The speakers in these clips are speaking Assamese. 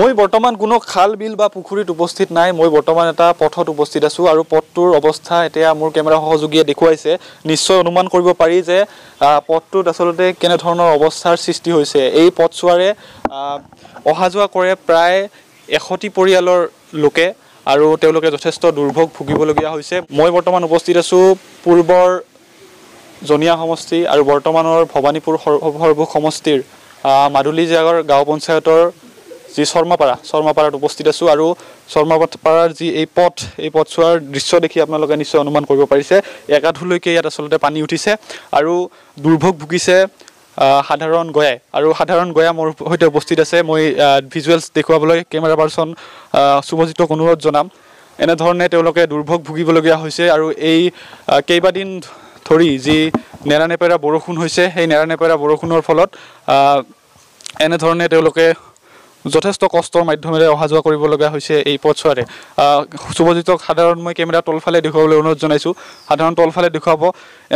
মই বৰ্তমান কোনো খাল বিল বা পুখুৰীত উপস্থিত নাই মই বৰ্তমান এটা পথত উপস্থিত আছোঁ আৰু পথটোৰ অৱস্থা এতিয়া মোৰ কেমেৰা সহযোগীয়ে দেখুৱাইছে নিশ্চয় অনুমান কৰিব পাৰি যে পথটোত আচলতে কেনেধৰণৰ অৱস্থাৰ সৃষ্টি হৈছে এই পথছোৱাৰে অহা যোৱা কৰে প্ৰায় এশটি পৰিয়ালৰ লোকে আৰু তেওঁলোকে যথেষ্ট দুৰ্ভোগ ভুগিবলগীয়া হৈছে মই বৰ্তমান উপস্থিত আছোঁ পূৰ্বৰ জনীয়া সমষ্টি আৰু বৰ্তমানৰ ভৱানীপুৰ সৰ্ব সমষ্টিৰ মাদুলী জীয়াগৰ গাঁও পঞ্চায়তৰ যি শৰ্মাপাৰা শৰ্মাপাৰাত উপস্থিত আছোঁ আৰু শৰ্মাপাৰাৰ যি এই পথ এই পথ চোৱাৰ দৃশ্য দেখি আপোনালোকে নিশ্চয় অনুমান কৰিব পাৰিছে একাধুলৈকে ইয়াত আচলতে পানী উঠিছে আৰু দুৰ্ভোগ ভুগিছে সাধাৰণ গয়াই আৰু সাধাৰণ গয়া মোৰ সৈতে উপস্থিত আছে মই ভিজুৱেলছ দেখুৱাবলৈ কেমেৰা পাৰ্চন সুভজিতক অনুৰোধ জনাম এনেধৰণে তেওঁলোকে দুৰ্ভোগ ভুগিবলগীয়া হৈছে আৰু এই কেইবাদিন ধৰি যি নেৰানেপেৰা বৰষুণ হৈছে সেই নেৰানেপেৰা বৰষুণৰ ফলত এনেধৰণে তেওঁলোকে যথেষ্ট কষ্টৰ মাধ্যমেৰে অহা যোৱা কৰিবলগীয়া হৈছে এই পথছোৱাৰে শুভজিতক সাধাৰণ মই কেমেৰা তলফালে দেখুৱাবলৈ অনুৰোধ জনাইছোঁ সাধাৰণ তলফালে দেখুৱাব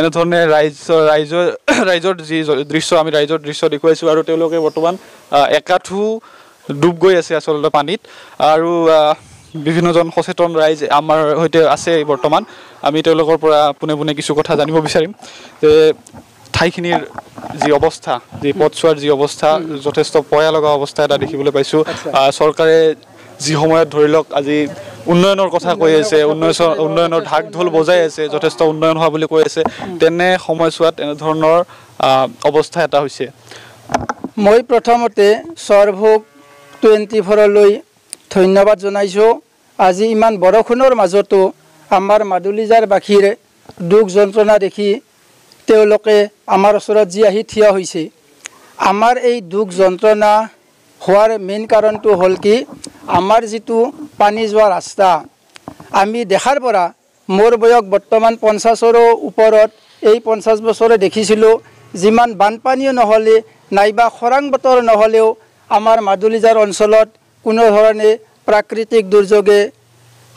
এনেধৰণে ৰাইজ ৰাইজৰ ৰাইজৰ যি দৃশ্য আমি ৰাইজৰ দৃশ্য দেখুৱাইছোঁ আৰু তেওঁলোকে বৰ্তমান একাঠো ডুব গৈ আছে আচলতে পানীত আৰু বিভিন্নজন সচেতন ৰাইজ আমাৰ সৈতে আছে বৰ্তমান আমি তেওঁলোকৰ পৰা পোনে পোনে কিছু কথা জানিব বিচাৰিম যে ঠাইখিনিৰ যি অৱস্থা যি পথছোৱাৰ যি অৱস্থা যথেষ্ট পয়া লগা অৱস্থা এটা দেখিবলৈ পাইছোঁ চৰকাৰে যি সময়ত ধৰি লওক আজি উন্নয়নৰ কথা কৈ আছে উন্নয়ন উন্নয়নৰ ঢাক ঢোল বজাই আছে যথেষ্ট উন্নয়ন হোৱা বুলি কৈ আছে তেনে সময়ছোৱাত এনেধৰণৰ অৱস্থা এটা হৈছে মই প্ৰথমতে স্বৰভোগ টুৱেণ্টি ফ'ৰলৈ ধন্যবাদ জনাইছোঁ আজি ইমান বৰষুণৰ মাজতো আমাৰ মাদুলিজাৰবাসীৰ দুখ যন্ত্ৰণা দেখি তেওঁলোকে আমাৰ ওচৰত যি আহি থিয় হৈছে আমাৰ এই দুখ যন্ত্ৰণা হোৱাৰ মেইন কাৰণটো হ'ল কি আমাৰ যিটো পানী যোৱা ৰাস্তা আমি দেখাৰ পৰা মোৰ বয়স বৰ্তমান পঞ্চাছৰো ওপৰত এই পঞ্চাছ বছৰে দেখিছিলোঁ যিমান বানপানীও নহ'লে নাইবা খৰাং বতৰ নহ'লেও আমাৰ মাজুলিজাৰ অঞ্চলত কোনো ধৰণে প্ৰাকৃতিক দুৰ্যোগে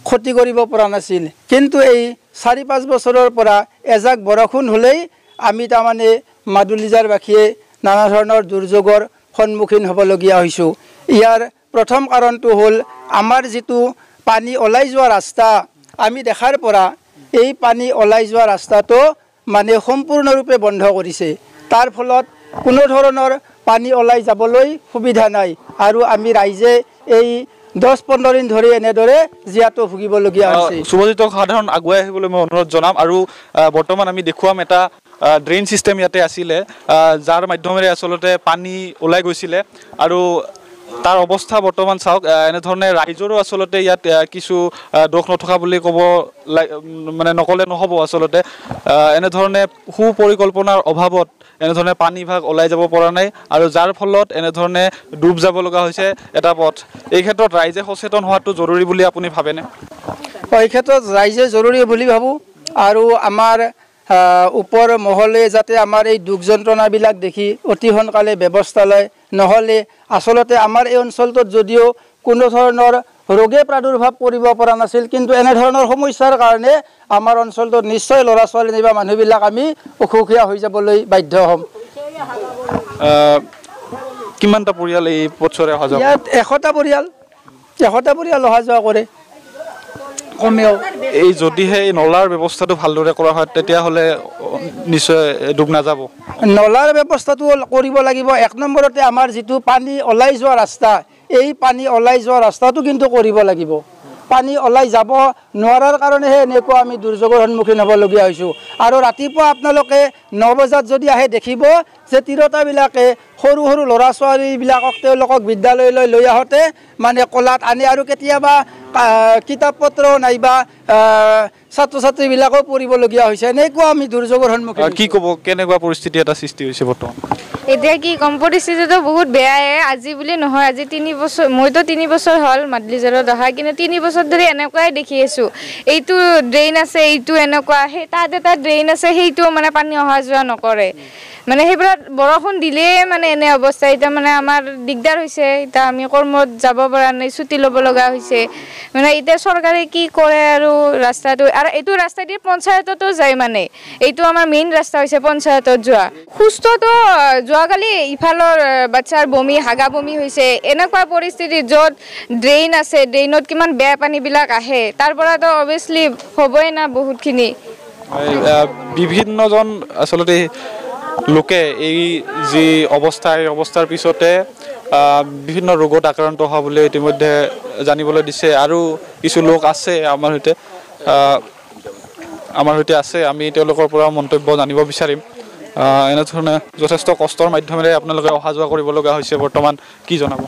ক্ষতি কৰিব পৰা নাছিল কিন্তু এই চাৰি পাঁচ বছৰৰ পৰা এজাক বৰষুণ হ'লেই আমি তাৰমানে মাদুলিজাৰবাসীয়ে নানা ধৰণৰ দুৰ্যোগৰ সন্মুখীন হ'বলগীয়া হৈছোঁ ইয়াৰ প্ৰথম কাৰণটো হ'ল আমাৰ যিটো পানী ওলাই যোৱা ৰাস্তা আমি দেখাৰ পৰা এই পানী ওলাই যোৱা ৰাস্তাটো মানে সম্পূৰ্ণৰূপে বন্ধ কৰিছে তাৰ ফলত কোনো ধৰণৰ পানী ওলাই যাবলৈ সুবিধা নাই আৰু আমি ৰাইজে এই দহ পোন্ধৰ দিন ধৰি এনেদৰে জীয়াটো ভুগিবলগীয়া হৈছে শুভজিতক সাধাৰণ আগুৱাই আহিবলৈ মই অনুৰোধ জনাম আৰু বৰ্তমান আমি দেখুৱাম এটা ড্ৰেইন ছিষ্টেম ইয়াতে আছিলে যাৰ মাধ্যমেৰে আচলতে পানী ওলাই গৈছিলে আৰু তার অবস্থা বর্তমান চাওক এনে ধরনের রাইজরও আসলতে ইয়াত কিছু দোষ নথকা বলে কব মানে নকলে নহব আসলতে এনে ধরনের সু পরিকল্পনার অভাবত এনে ধরনের পানি ভাগ ওলাই যাব পৰা নাই আৰু যাৰ ফলত এনে ধরনের ডুব যাব লগা হৈছে এটা পথ এই ক্ষেত্রে রাইজে সচেতন হওয়াটো জরুরি বলে আপনি ভাবেনে এই ক্ষেত্রে রাইজে জরুরি বলে ভাবু আৰু আমাৰ ওপৰ মহলে যাতে আমাৰ এই দুখ যন্ত্ৰণাবিলাক দেখি অতি সোনকালে ব্যৱস্থা লয় নহ'লে আচলতে আমাৰ এই অঞ্চলটোত যদিও কোনো ধৰণৰ ৰোগে প্ৰাদুৰ্ভাৱ কৰিব পৰা নাছিল কিন্তু এনেধৰণৰ সমস্যাৰ কাৰণে আমাৰ অঞ্চলটোত নিশ্চয় ল'ৰা ছোৱালী নিবা মানুহবিলাক আমি অসুখীয়া হৈ যাবলৈ বাধ্য হ'ম কিমানটা পৰিয়াল এই পথচৰে অহা যোৱা ইয়াত এশটা পৰিয়াল এশটা পৰিয়াল অহা যোৱা কৰে কমেও এই যদিহে এই নলাৰ ব্যৱস্থাটো ভালদৰে কৰা হয় তেতিয়াহ'লে নিশ্চয় ডুব নাযাব নলাৰ ব্যৱস্থাটো কৰিব লাগিব এক নম্বৰতে আমাৰ যিটো পানী ওলাই যোৱা ৰাস্তা এই পানী ওলাই যোৱা ৰাস্তাটো কিন্তু কৰিব লাগিব পানী ওলাই যাব নোৱাৰাৰ কাৰণেহে এনেকুৱা আমি দুৰ্যোগৰ সন্মুখীন হ'বলগীয়া হৈছোঁ আৰু ৰাতিপুৱা আপোনালোকে ন বজাত যদি আহে দেখিব যে তিৰোতাবিলাকে সৰু সৰু ল'ৰা ছোৱালীবিলাকক তেওঁলোকক বিদ্যালয়লৈ লৈ আহোঁতে মানে কলাত আনে আৰু কেতিয়াবা কিতাপ পত্ৰ নাইবা ছাত্ৰ ছাত্ৰীবিলাকো পঢ়িবলগীয়া হৈছে এনেকুৱা আমি দুৰ্যোগৰ সন্মুখীন কি ক'ব কেনেকুৱা পৰিস্থিতি এটা সৃষ্টি হৈছে বৰ্তমান এতিয়া কি কম পৰিস্থিতিটো বহুত বেয়াই আজি বুলি নহয় আজি তিনি বছৰ মইতো তিনি বছৰ হ'ল মাদলিজাৰত অহা কিন্তু তিনি বছৰ ধৰি এনেকুৱাই দেখি আছোঁ এইটো ড্ৰেইন আছে এইটো এনেকুৱা সেই তাত এটা ড্ৰেইন আছে সেইটোও মানে পানী অহা যোৱা নকৰে মানে সেইবিলাক বৰষুণ দিলেই মানে এনে অৱস্থা এতিয়া মানে আমাৰ দিগদাৰ হৈছে এতিয়া আমি কৰ্মত যাব পৰা নাই ছুটি ল'ব লগা হৈছে মানে এতিয়া চৰকাৰে কি কৰে আৰু ৰাস্তাটো আৰু এইটো ৰাস্তাইদি পঞ্চায়ততো যায় মানে এইটো আমাৰ মেইন ৰাস্তা হৈছে পঞ্চায়তত যোৱা সুস্থটো নোয়াখালী ইফালৰ বাচ্চাৰ বমি হাগা বমি হৈছে এনেকুৱা পৰিস্থিতিত যত ড্ৰেইন আছে ড্ৰেইনত কিমান বেয়া পানিবিল আহে তারপর তো অবভিয়াসলি হবই না বহুতখিনি বিভিন্নজন আচলতে লোকে এই যি অৱস্থা এই অৱস্থাৰ পিছতে বিভিন্ন ৰোগত আক্ৰান্ত হোৱা বুলি ইতিমধ্যে জানিবলৈ দিছে আৰু কিছু লোক আছে আমাৰ সৈতে আমাৰ সৈতে আছে আমি তেওঁলোকৰ পৰা মন্তব্য জানিব বিচাৰিম এনেধৰণে যথেষ্ট কষ্টৰ মাধ্যমেৰে আপোনালোকে অহা যোৱা কৰিবলগা হৈছে বৰ্তমান কি জনাব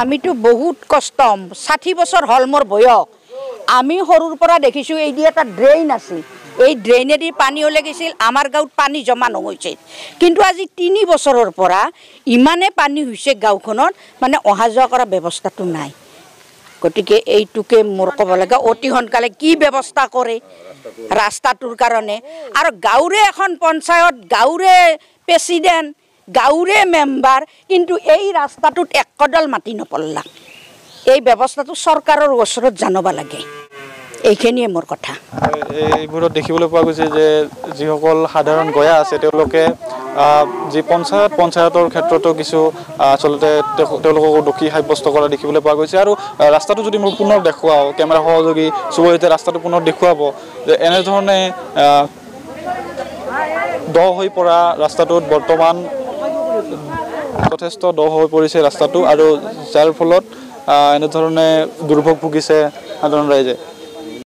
আমিতো বহুত কষ্টম ষাঠি বছৰ হ'ল মোৰ বয়স আমি সৰুৰ পৰা দেখিছোঁ এইদি এটা ড্ৰেইন আছিল এই ড্ৰেইনেদি পানী গৈছিল আমাৰ গাঁৱত পানী জমা নহৈছিল কিন্তু আজি তিনি বছৰৰ পৰা ইমানেই পানী হৈছে গাঁওখনত মানে অহা যোৱা কৰা ব্যৱস্থাটো নাই গতিকে এইটোকে মোৰ ক'ব লাগে অতি সোনকালে কি ব্যৱস্থা কৰে ৰাস্তাটোৰ কাৰণে আৰু গাঁৱৰে এখন পঞ্চায়ত গাঁৱৰে প্ৰেচিডেণ্ট গাঁৱৰে মেম্বাৰ কিন্তু এই ৰাস্তাটোত একোডাল মাটি নপল্লাক এই ব্যৱস্থাটো চৰকাৰৰ ওচৰত জানিব লাগে এইখিনিয়ে মোৰ কথা এইবোৰত দেখিবলৈ পোৱা গৈছে যে যিসকল সাধাৰণ গঞা আছে তেওঁলোকে যি পঞ্চায়ত পঞ্চায়তৰ ক্ষেত্ৰতো কিছু আচলতে তেওঁলোককো দোষী সাব্যস্ত কৰা দেখিবলৈ পোৱা গৈছে আৰু ৰাস্তাটো যদি মোক পুনৰ দেখুৱাওঁ কেমেৰা সহযোগী চুবুৰীতে ৰাস্তাটো পুনৰ দেখুৱাব যে এনেধৰণে দ হৈ পৰা ৰাস্তাটোত বৰ্তমান যথেষ্ট দ হৈ পৰিছে ৰাস্তাটো আৰু যাৰ ফলত এনেধৰণে দুৰ্ভোগ ভুগিছে সাধাৰণ ৰাইজে